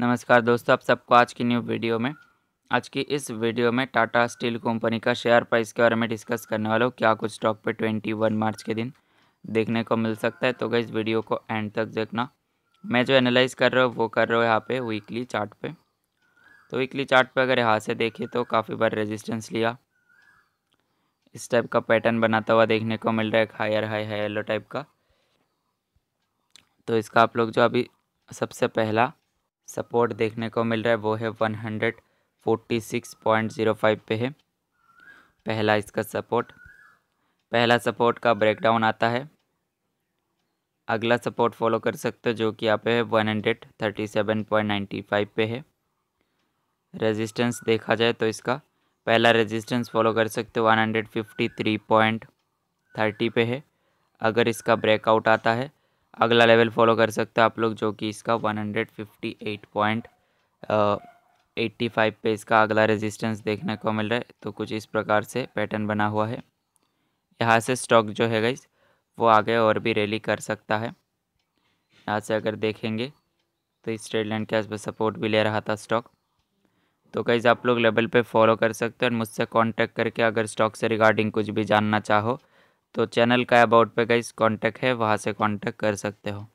नमस्कार दोस्तों आप सबको आज की न्यू वीडियो में आज की इस वीडियो में टाटा स्टील कंपनी का शेयर प्राइस के बारे में डिस्कस करने वाला हूँ क्या कुछ स्टॉक पे 21 मार्च के दिन देखने को मिल सकता है तो गई इस वीडियो को एंड तक देखना मैं जो एनालाइज कर रहा हूँ वो कर रहा हूँ यहाँ पे वीकली चार्ट पे तो वीकली चार्ट पे अगर यहाँ से देखे तो काफ़ी बार रेजिस्टेंस लिया इस टाइप का पैटर्न बनाता हुआ देखने को मिल रहा है higher high high yellow type का तो इसका आप लोग जो अभी सबसे पहला सपोर्ट देखने को मिल रहा है वो है one hundred forty six point zero five पे है पहला इसका सपोर्ट पहला सपोर्ट का ब्रेकडाउन आता है अगला सपोर्ट फॉलो कर सकते हो जो कि यहाँ पे है one hundred thirty seven point ninety five पे है रेजिस्टेंस देखा जाए तो इसका पहला रेजिस्टेंस फॉलो कर सकते हो one hundred fifty three point thirty पे है अगर इसका ब्रेकआउट आता है अगला लेवल फॉलो कर सकते हो आप लोग जो कि इसका one hundred fifty eight point eighty five पे इसका अगला रेजिस्टेंस देखने को मिल रहा है तो कुछ इस प्रकार से पैटर्न बना हुआ है यहाँ से स्टॉक जो है गई वो आगे और भी रैली कर सकता है यहाँ से अगर देखेंगे तो इस ट्रेड लाइन के आसपास सपोर्ट भी ले रहा था स्टॉक तो गाइज आप लोग लेवल पे फॉलो कर सकते हो और मुझसे कांटेक्ट करके अगर स्टॉक से रिगार्डिंग कुछ भी जानना चाहो तो चैनल का अबाउट पे गाइस कांटेक्ट है वहाँ से कांटेक्ट कर सकते हो